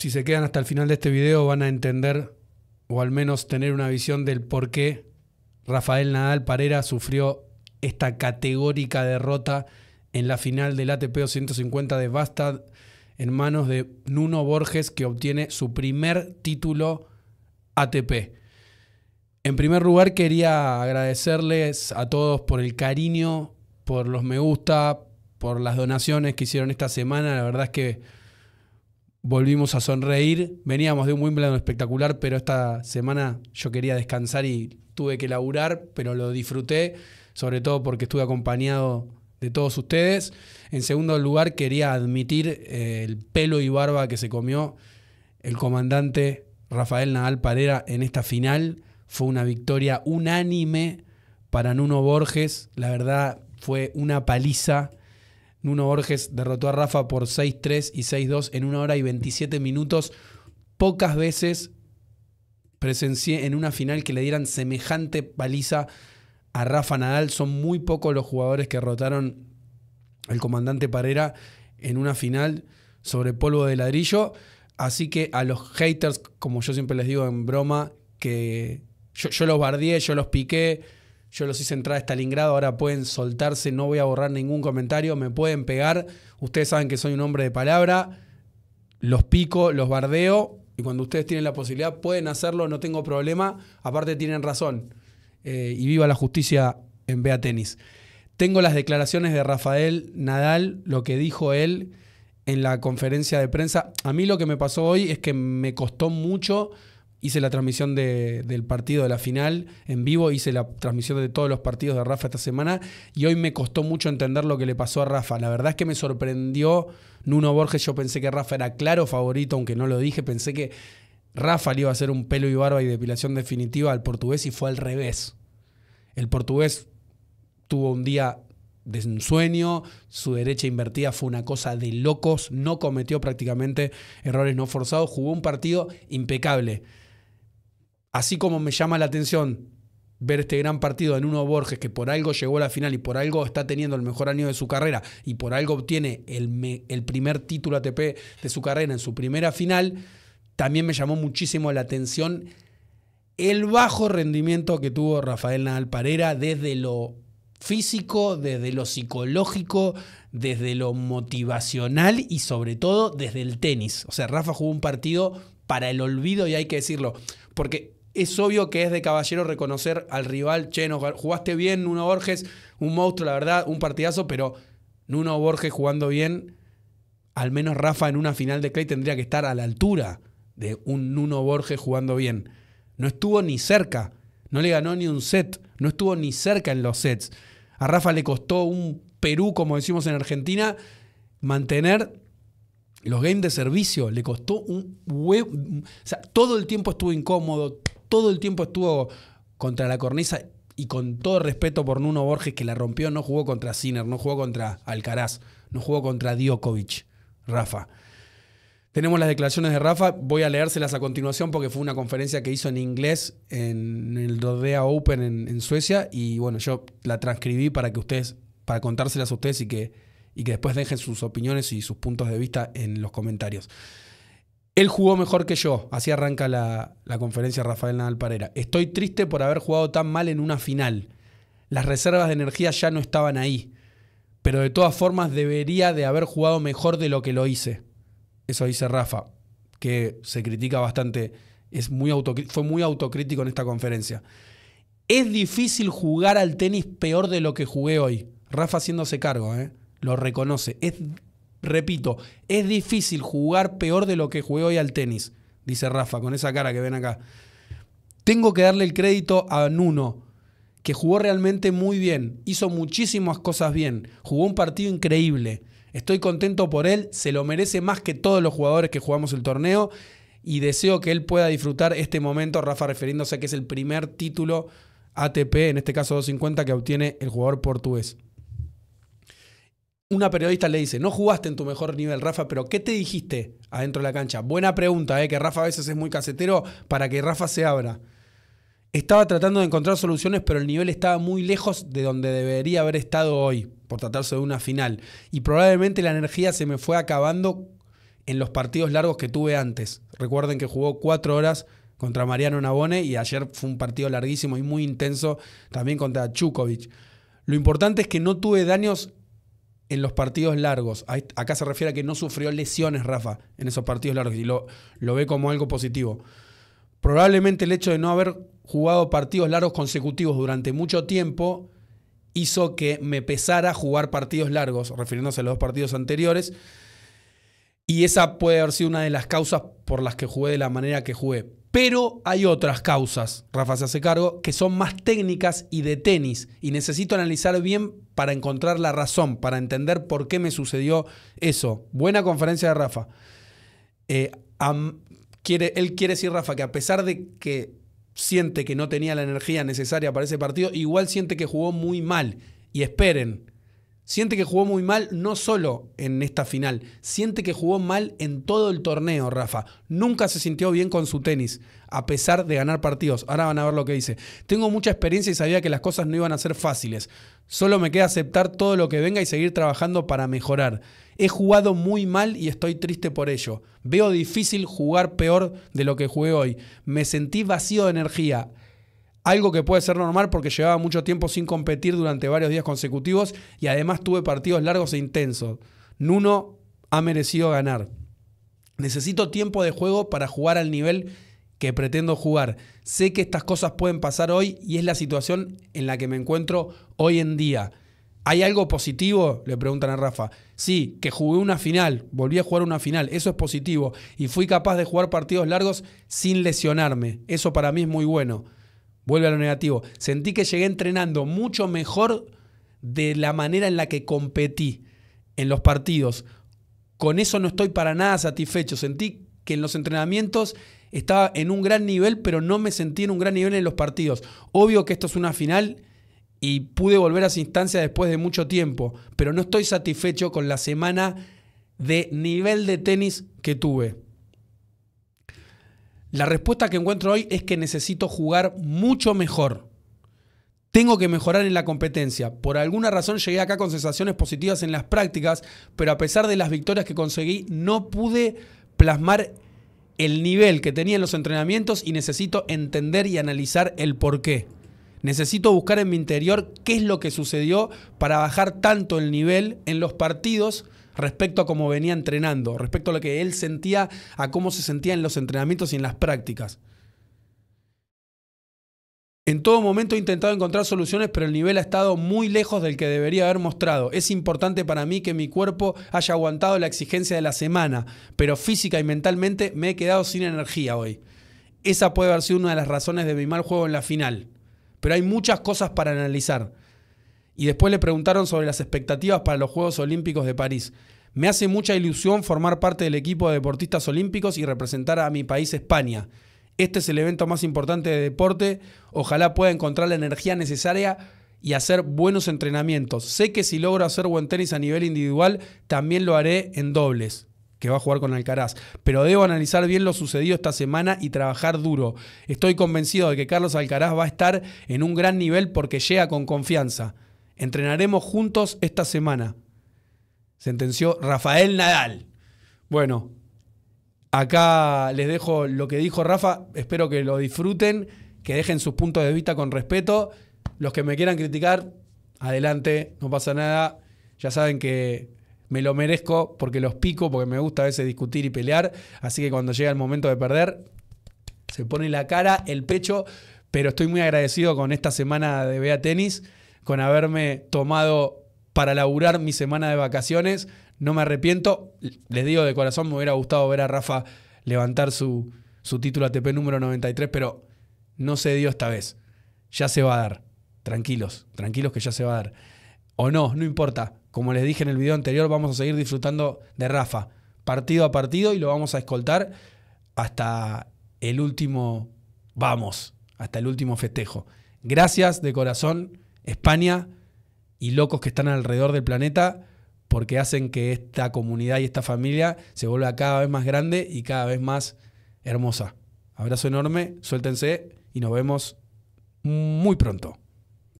Si se quedan hasta el final de este video van a entender o al menos tener una visión del por qué Rafael Nadal Parera sufrió esta categórica derrota en la final del ATP 250 de Bastad en manos de Nuno Borges que obtiene su primer título ATP. En primer lugar quería agradecerles a todos por el cariño, por los me gusta, por las donaciones que hicieron esta semana. La verdad es que volvimos a sonreír. Veníamos de un Wimbledon espectacular, pero esta semana yo quería descansar y tuve que laburar, pero lo disfruté, sobre todo porque estuve acompañado de todos ustedes. En segundo lugar, quería admitir eh, el pelo y barba que se comió el comandante Rafael Nadal Parera en esta final. Fue una victoria unánime para Nuno Borges. La verdad, fue una paliza Nuno Borges derrotó a Rafa por 6-3 y 6-2 en una hora y 27 minutos. Pocas veces presencié en una final que le dieran semejante paliza a Rafa Nadal. Son muy pocos los jugadores que derrotaron al comandante Parera en una final sobre polvo de ladrillo. Así que a los haters, como yo siempre les digo en broma, que yo, los bardié, yo los piqué yo los hice entrar a Stalingrado, ahora pueden soltarse, no voy a borrar ningún comentario, me pueden pegar. Ustedes saben que soy un hombre de palabra, los pico, los bardeo, y cuando ustedes tienen la posibilidad pueden hacerlo, no tengo problema. Aparte tienen razón. Eh, y viva la justicia en Bea Tenis. Tengo las declaraciones de Rafael Nadal, lo que dijo él en la conferencia de prensa. A mí lo que me pasó hoy es que me costó mucho hice la transmisión del partido de la final en vivo, hice la transmisión de todos los partidos de Rafa esta semana y hoy me costó mucho entender lo que le pasó a Rafa. La verdad es que me sorprendió Nuno Borges, yo pensé que Rafa era claro favorito, aunque no lo dije, pensé que Rafa le iba a hacer un pelo y barba y depilación definitiva al portugués y fue al revés. El portugués tuvo un día de ensueño, su derecha invertida fue una cosa de locos, no cometió prácticamente errores no forzados, jugó un partido impecable así como me llama la atención ver este gran partido en uno Borges, que por algo llegó a la final y por algo está teniendo el mejor año de su carrera y por algo obtiene el, el primer título ATP de su carrera en su primera final, también me llamó muchísimo la atención el bajo rendimiento que tuvo Rafael Nadal Parera desde lo físico, desde lo psicológico, desde lo motivacional y sobre todo desde el tenis. O sea, Rafa jugó un partido para el olvido y hay que decirlo, porque es obvio que es de caballero reconocer al rival, che, jugaste bien, Nuno Borges, un monstruo, la verdad, un partidazo, pero Nuno Borges jugando bien, al menos Rafa en una final de Clay tendría que estar a la altura de un Nuno Borges jugando bien. No estuvo ni cerca, no le ganó ni un set, no estuvo ni cerca en los sets. A Rafa le costó un Perú, como decimos en Argentina, mantener los games de servicio, le costó un huevo, o sea, todo el tiempo estuvo incómodo, todo el tiempo estuvo contra la cornisa y con todo respeto por Nuno Borges que la rompió, no jugó contra Sinner, no jugó contra Alcaraz, no jugó contra Djokovic, Rafa. Tenemos las declaraciones de Rafa, voy a leérselas a continuación porque fue una conferencia que hizo en inglés en el Rodea Open en, Suecia y bueno, yo la transcribí para que ustedes, para contárselas a ustedes y que, y que después dejen sus opiniones y sus puntos de vista en los comentarios. Él jugó mejor que yo. Así arranca la, conferencia Rafael Nadal Parera. Estoy triste por haber jugado tan mal en una final. Las reservas de energía ya no estaban ahí. Pero de todas formas debería de haber jugado mejor de lo que lo hice. Eso dice Rafa, que se critica bastante. Es muy fue muy autocrítico en esta conferencia. Es difícil jugar al tenis peor de lo que jugué hoy. Rafa haciéndose cargo, ¿eh? lo reconoce. Es Repito, es difícil jugar peor de lo que jugué hoy al tenis, dice Rafa, con esa cara que ven acá. Tengo que darle el crédito a Nuno, que jugó realmente muy bien, hizo muchísimas cosas bien, jugó un partido increíble. Estoy contento por él, se lo merece más que todos los jugadores que jugamos el torneo y deseo que él pueda disfrutar este momento, Rafa refiriéndose a que es el primer título ATP, en este caso 250, que obtiene el jugador portugués una periodista le dice, no jugaste en tu mejor nivel, Rafa, pero ¿qué te dijiste adentro de la cancha? Buena pregunta, ¿eh? que Rafa a veces es muy casetero para que Rafa se abra. Estaba tratando de encontrar soluciones, pero el nivel estaba muy lejos de donde debería haber estado hoy, por tratarse de una final. Y probablemente la energía se me fue acabando en los partidos largos que tuve antes. Recuerden que jugó cuatro horas contra Mariano Nabone y ayer fue un partido larguísimo y muy intenso también contra Chukovic. Lo importante es que no tuve daños en los partidos largos. Acá se refiere a que no sufrió lesiones Rafa en esos partidos largos y lo, ve como algo positivo. Probablemente el hecho de no haber jugado partidos largos consecutivos durante mucho tiempo hizo que me pesara jugar partidos largos, refiriéndose a los dos partidos anteriores. Y esa puede haber sido una de las causas por las que jugué de la manera que jugué. Pero hay otras causas, Rafa se hace cargo, que son más técnicas y de tenis. Y necesito analizar bien para encontrar la razón, para entender por qué me sucedió eso. Buena conferencia de Rafa. Eh, él quiere decir, Rafa, que a pesar de que siente que no tenía la energía necesaria para ese partido, igual siente que jugó muy mal. Y esperen, Siente que jugó muy mal no solo en esta final, siente que jugó mal en todo el torneo, Rafa. Nunca se sintió bien con su tenis, a pesar de ganar partidos. Ahora van a ver lo que dice. Tengo mucha experiencia y sabía que las cosas no iban a ser fáciles. Solo me queda aceptar todo lo que venga y seguir trabajando para mejorar. He jugado muy mal y estoy triste por ello. Veo difícil jugar peor de lo que jugué hoy. Me sentí vacío de energía algo que puede ser normal porque llevaba mucho tiempo sin competir durante varios días consecutivos y además tuve partidos largos e intensos. Nuno ha merecido ganar. Necesito tiempo de juego para jugar al nivel que pretendo jugar. Sé que estas cosas pueden pasar hoy y es la situación en la que me encuentro hoy en día. ¿Hay algo positivo? Le preguntan a Rafa. Sí, que jugué una final, volví a jugar una final, eso es positivo. Y fui capaz de jugar partidos largos sin lesionarme. Eso para mí es muy bueno. Vuelve a lo negativo. Sentí que llegué entrenando mucho mejor de la manera en la que competí en los partidos. Con eso no estoy para nada satisfecho. Sentí que en los entrenamientos estaba en un gran nivel, pero no me sentí en un gran nivel en los partidos. Obvio que esto es una final y pude volver a esa instancia después de mucho tiempo, pero no estoy satisfecho con la semana de nivel de tenis que tuve. La respuesta que encuentro hoy es que necesito jugar mucho mejor. Tengo que mejorar en la competencia. Por alguna razón llegué acá con sensaciones positivas en las prácticas, pero a pesar de las victorias que conseguí, no pude plasmar el nivel que tenía en los entrenamientos y necesito entender y analizar el por qué. Necesito buscar en mi interior qué es lo que sucedió para bajar tanto el nivel en los partidos respecto a cómo venía entrenando, respecto a lo que él sentía, a cómo se sentía en los entrenamientos y en las prácticas. En todo momento he intentado encontrar soluciones, pero el nivel ha estado muy lejos del que debería haber mostrado. Es importante para mí que mi cuerpo haya aguantado la exigencia de la semana, pero física y mentalmente me he quedado sin energía hoy. Esa puede haber sido una de las razones de mi mal juego en la final. Pero hay muchas cosas para analizar. Y después le preguntaron sobre las expectativas para los Juegos Olímpicos de París. Me hace mucha ilusión formar parte del equipo de deportistas olímpicos y representar a mi país España. Este es el evento más importante de deporte. Ojalá pueda encontrar la energía necesaria y hacer buenos entrenamientos. Sé que si logro hacer buen tenis a nivel individual, también lo haré en dobles, que va a jugar con Alcaraz. Pero debo analizar bien lo sucedido esta semana y trabajar duro. Estoy convencido de que Carlos Alcaraz va a estar en un gran nivel porque llega con confianza. Entrenaremos juntos esta semana, sentenció Rafael Nadal. Bueno, acá les dejo lo que dijo Rafa, espero que lo disfruten, que dejen sus puntos de vista con respeto. Los que me quieran criticar, adelante, no pasa nada. Ya saben que me lo merezco porque los pico, porque me gusta a veces discutir y pelear. Así que cuando llega el momento de perder, se pone la cara, el pecho. Pero estoy muy agradecido con esta semana de Bea Tenis con haberme tomado para laburar mi semana de vacaciones. No me arrepiento. Les digo de corazón, me hubiera gustado ver a Rafa levantar su, título ATP número 93, pero no se dio esta vez. Ya se va a dar. Tranquilos, tranquilos que ya se va a dar. O no, no importa. Como les dije en el video anterior, vamos a seguir disfrutando de Rafa, partido a partido, y lo vamos a escoltar hasta el último, vamos, hasta el último festejo. Gracias de corazón España y locos que están alrededor del planeta porque hacen que esta comunidad y esta familia se vuelva cada vez más grande y cada vez más hermosa. Abrazo enorme, suéltense y nos vemos muy pronto.